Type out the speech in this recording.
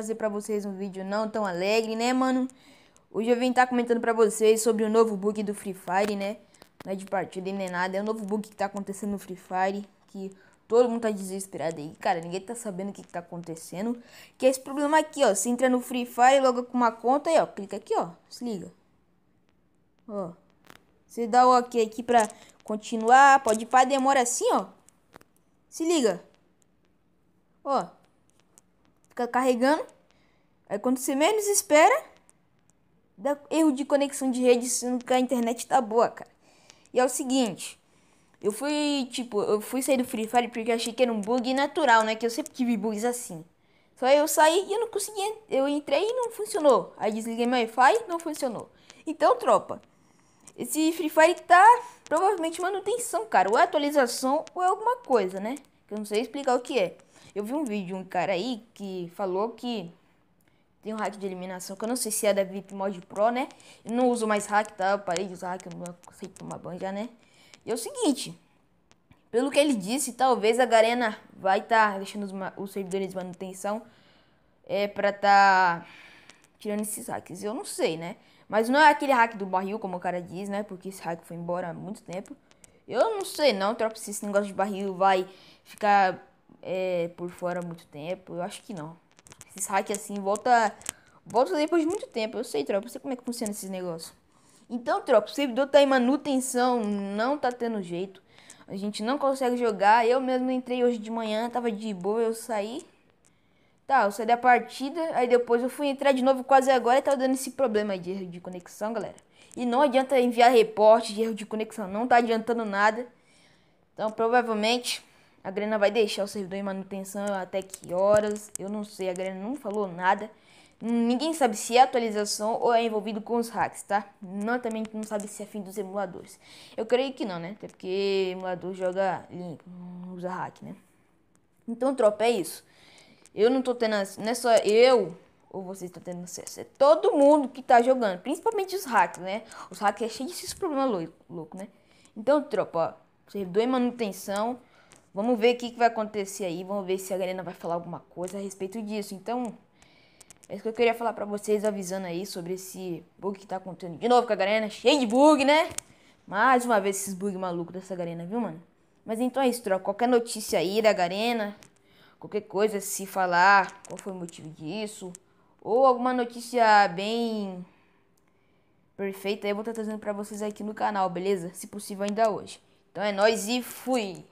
trazer para vocês um vídeo não tão alegre, né, mano? Hoje eu vim estar tá comentando para vocês sobre o novo bug do Free Fire, né? Não é de partida e nem nada, é um novo bug que tá acontecendo no Free Fire, que todo mundo tá desesperado aí. Cara, ninguém tá sabendo o que, que tá acontecendo. Que é esse problema aqui, ó. Você entra no Free Fire, logo com uma conta aí, ó. Clica aqui, ó. Se liga. Ó. Você dá o OK aqui pra continuar. Pode ir pra demora assim, ó. Se liga. Ó fica carregando. Aí quando você menos espera, dá erro de conexão de rede, sendo que a internet tá boa, cara. E é o seguinte, eu fui, tipo, eu fui sair do Free Fire porque achei que era um bug natural, né? Que eu sempre tive bugs assim. Só eu saí e eu não consegui, eu entrei e não funcionou. Aí desliguei meu Wi-Fi, não funcionou. Então, tropa, esse Free Fire tá provavelmente manutenção, cara. Ou é atualização ou é alguma coisa, né? que eu não sei explicar o que é. Eu vi um vídeo de um cara aí que falou que tem um hack de eliminação, que eu não sei se é da VIP Mod Pro, né? Eu não uso mais hack, tá? Eu parei de usar hack, eu não sei tomar banho já, né? E é o seguinte, pelo que ele disse, talvez a Garena vai estar tá deixando os, os, servidores de manutenção é, pra tá tirando esses hacks. Eu não sei, né? Mas não é aquele hack do barril, como o cara diz, né? Porque esse hack foi embora há muito tempo. Eu não sei não, tropa, se esse negócio de barril vai ficar é, por fora muito tempo. Eu acho que não. Esses hacks assim volta, volta depois de muito tempo. Eu sei, tropa, eu sei como é que funciona esses negócios. Então, tropa, o servidor tá em manutenção, não tá tendo jeito. A gente não consegue jogar. Eu mesmo entrei hoje de manhã, tava de boa, eu saí. Tá, eu saí da partida, aí depois eu fui entrar de novo quase agora e tava tá dando esse problema de, de conexão, galera. E não adianta enviar reporte de erro de conexão, não está adiantando nada. Então, provavelmente, a Grena vai deixar o servidor em manutenção até que horas, eu não sei, a Grena não falou nada. Ninguém sabe se é atualização ou é envolvido com os hacks, tá? Não, também não sabe se é fim dos emuladores. Eu creio que não, né? Até porque emulador joga limpo, não usa hack, né? Então, tropa, é isso. Eu não tô tendo. Não é só eu ou você está tendo acesso. É todo mundo que está jogando, principalmente os hackers, né? Os hackers é cheios desses problemas loucos, né? Então, tropa, ó, servidor em manutenção. Vamos ver o que, que vai acontecer aí. Vamos ver se a galera vai falar alguma coisa a respeito disso. Então, é isso que eu queria falar pra vocês, avisando aí sobre esse bug que tá acontecendo. De novo com a arena, né? cheio de bug, né? Mais uma vez esses bugs malucos dessa arena, viu, mano? Mas então é isso, tropa. Qualquer notícia aí da Garena, qualquer coisa, se falar qual foi o motivo disso, ou alguma notícia bem perfeita, eu vou estar trazendo para vocês aqui no canal, beleza? Se possível ainda hoje. Então é nós e fui.